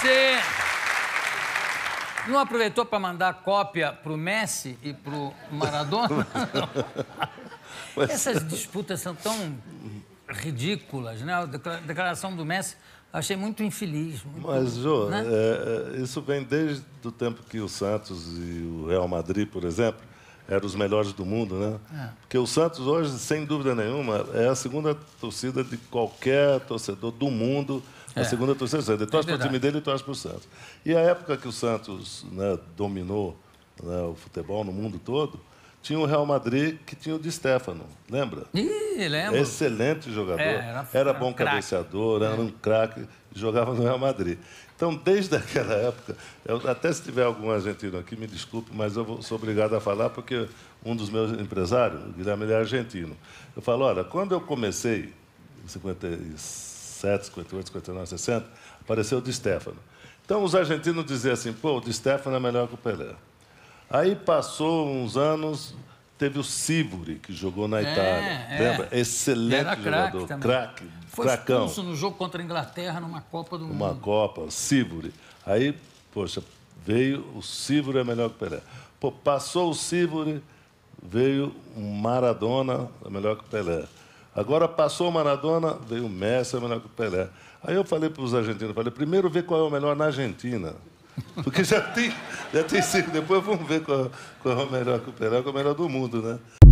Você não aproveitou para mandar cópia para o Messi e para o Maradona? Mas... Essas disputas são tão ridículas, né? A declaração do Messi achei muito infeliz. Muito, Mas, Jô, né? É, é, isso vem desde o tempo que o Santos e o Real Madrid, por exemplo, eram os melhores do mundo, né? É. Porque o Santos hoje, sem dúvida nenhuma, é a segunda torcida de qualquer torcedor do mundo. É. A segunda torcida. Ele é torce é para o time dele e torce para o Santos. E a época que o Santos né, dominou né, o futebol no mundo todo, tinha o Real Madrid que tinha o Di Stefano, lembra? Ih, lembro. Excelente jogador. É, era, era, bom um cabeceador, era um craque, jogava no Real Madrid. Então, desde aquela época, eu, até se tiver algum argentino aqui, me desculpe, mas eu sou obrigado a falar porque um dos meus empresários, o Guilherme, ele é argentino. Eu falo, olha, quando eu comecei, em 57, 58, 59, 60, apareceu o Di Stefano. Então, os argentinos diziam assim, pô, o Di Stefano é melhor que o Pelé. Aí passou uns anos, teve o Sivori, que jogou na é, Itália. É. Lembra? Excelente Era jogador. Craque. craque Foi cracão. expulso no jogo contra a Inglaterra numa Copa do Uma Mundo. Uma Copa, o Sivori. Aí, poxa, veio o Sivori é melhor que o Pelé. Pô, passou o Sivori, veio o Maradona, é melhor que o Pelé. Agora passou o Maradona, veio o Messi, é melhor que o Pelé. Aí eu falei para os argentinos, falei, primeiro vê qual é o melhor na Argentina. Porque já tem, já tem cinco. Depois vamos ver qual, qual é o melhor, que o qual é o melhor do mundo, né?